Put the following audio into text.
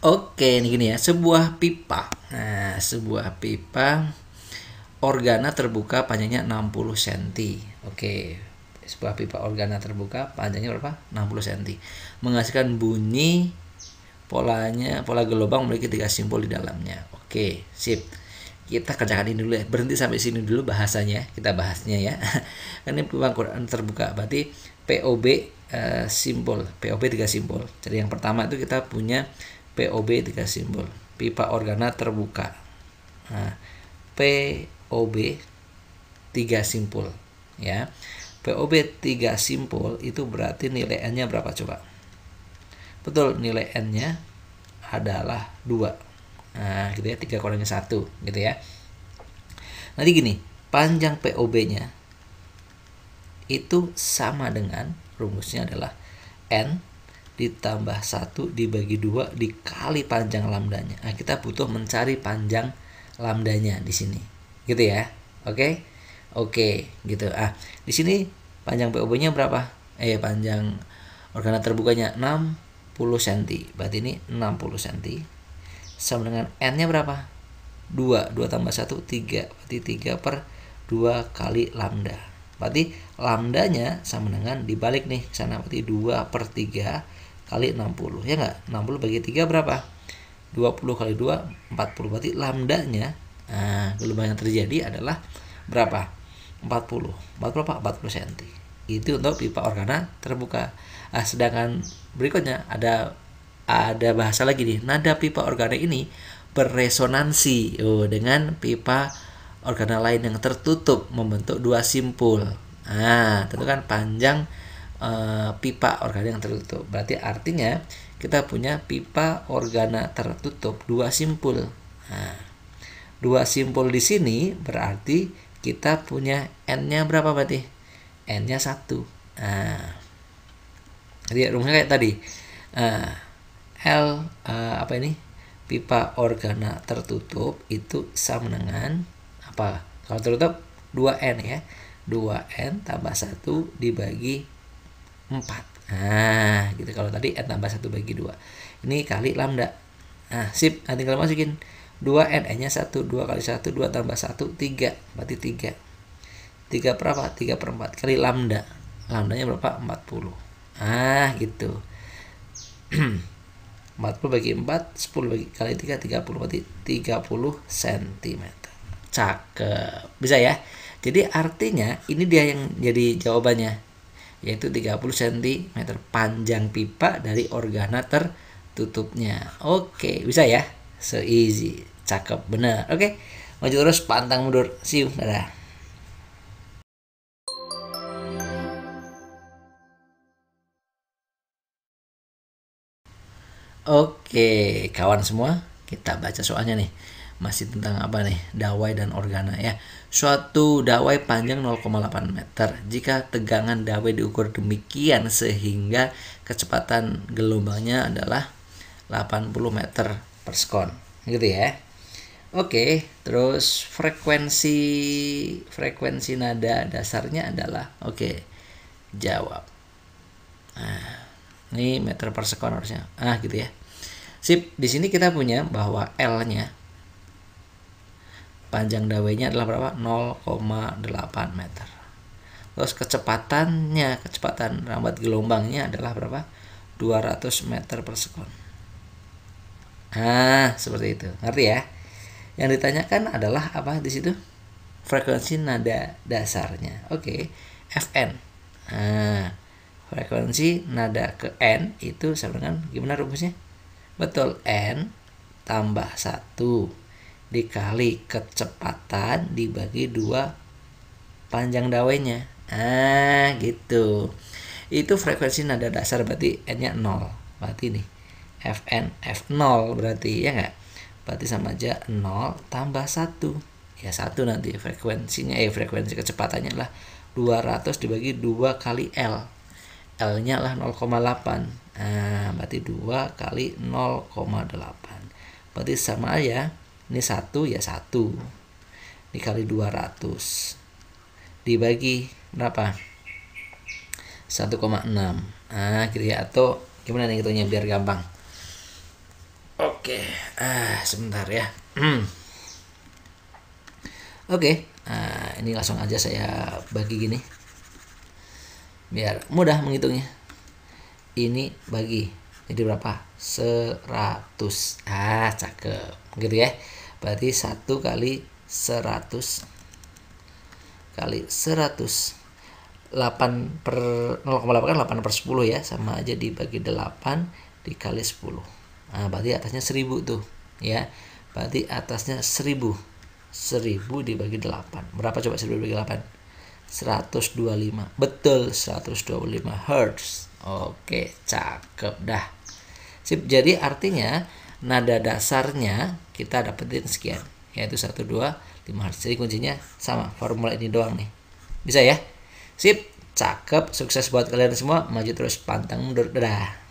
Oke, ini gini ya, sebuah pipa. Nah, sebuah pipa organa terbuka panjangnya 60 cm. Oke. Sebuah pipa organa terbuka panjangnya berapa? 60 cm. Menghasilkan bunyi polanya, pola gelombang memiliki tiga simbol di dalamnya. Oke, sip. Kita kerjakan ini dulu ya. Berhenti sampai sini dulu bahasanya. Ya. Kita bahasnya ya. ini pipa Quran terbuka. Berarti POB uh, eh, simbol, POB tiga simbol. Jadi yang pertama itu kita punya POB tiga simbol pipa organa terbuka nah, POB tiga simpul ya POB tiga simpul itu berarti nilai n nya berapa coba betul nilai n nya adalah dua nah gitu ya tiga kurangnya satu gitu ya nanti gini panjang POB nya itu sama dengan rumusnya adalah n ditambah 1 dibagi 2 dikali panjang lambdanya. Nah, kita butuh mencari panjang lambdanya di sini. Gitu ya. Oke. Oke, gitu. Ah, di sini panjang POB-nya berapa? Eh, panjang organa terbukanya 60 cm. Berarti ini 60 cm sama dengan n-nya berapa? 2. 2 tambah 1 3. Berarti 3 per 2 kali lambda. Berarti lambdanya sama dengan dibalik nih sana berarti 2 per 3 kali 60 ya enggak 60 bagi 3 berapa 20 kali 2 40 berarti lambdanya nah, gelombang yang terjadi adalah berapa 40 40 apa 40 cm itu untuk pipa organa terbuka nah, sedangkan berikutnya ada ada bahasa lagi nih nada pipa organa ini berresonansi oh, dengan pipa organa lain yang tertutup membentuk dua simpul nah tentu kan panjang Eh, pipa organa yang tertutup. Berarti artinya kita punya pipa organa tertutup dua simpul. Nah, dua simpul di sini berarti kita punya n-nya berapa berarti? n-nya satu. Nah, jadi rumusnya kayak tadi. Uh, L uh, apa ini? Pipa organa tertutup itu sama dengan apa? Kalau tertutup 2n ya. 2n tambah 1 dibagi 4 nah gitu kalau tadi n tambah 1 bagi 2 ini kali lambda nah sip nah tinggal masukin 2 n n nya 1 2 kali 1 2 tambah 1 3 berarti 3 3 per apa? 3 per 4 kali lambda lambdanya berapa? 40 ah gitu 40 bagi 4 10 bagi kali 3 30 berarti 30 cm cakep bisa ya jadi artinya ini dia yang jadi jawabannya yaitu 30 cm panjang pipa dari organa tertutupnya. Oke, bisa ya? So easy. Cakep bener. Oke. Maju terus pantang mundur. See you. Dadah. Oke, kawan semua, kita baca soalnya nih masih tentang apa nih dawai dan organa ya suatu dawai panjang 0,8 meter jika tegangan dawai diukur demikian sehingga kecepatan gelombangnya adalah 80 meter per sekon gitu ya oke terus frekuensi frekuensi nada dasarnya adalah oke jawab nah, ini meter per sekon harusnya ah gitu ya sip di sini kita punya bahwa L nya panjang dawainya adalah berapa 0,8 meter terus kecepatannya kecepatan rambat gelombangnya adalah berapa 200 meter per sekon nah seperti itu ngerti ya yang ditanyakan adalah apa di situ frekuensi nada dasarnya oke okay. fn nah frekuensi nada ke n itu sama dengan gimana rumusnya betul n tambah 1 dikali kecepatan dibagi dua panjang dawenya ah gitu itu frekuensi nada dasar berarti n-nya 0 berarti nih fn f0 berarti ya enggak berarti sama aja 0 tambah 1 ya satu nanti frekuensinya eh frekuensi kecepatannya lah 200 dibagi 2 kali L L nya lah 0,8 nah, berarti 2 kali 0,8 berarti sama aja ya. Ini satu ya satu. Dikali 200. Dibagi berapa? 1,6. Nah gitu ya. Atau gimana nih hitungnya biar gampang? Oke, okay. ah sebentar ya. Oke, okay. nah, ini langsung aja saya bagi gini, biar mudah menghitungnya. Ini bagi jadi berapa 100 ah cakep gitu ya berarti 1 kali 100 kali 100 8 per 0,8 kan 8 per 10 ya sama aja dibagi 8 dikali 10 nah berarti atasnya 1000 tuh ya berarti atasnya 1000 1000 dibagi 8 berapa coba 1000 dibagi 8 125 betul 125 Hz oke cakep dah Sip, jadi artinya nada dasarnya kita dapetin sekian, yaitu 1 2 5 Hz. Jadi kuncinya sama, formula ini doang nih. Bisa ya? Sip, cakep, sukses buat kalian semua, maju terus pantang mundur. Dadah.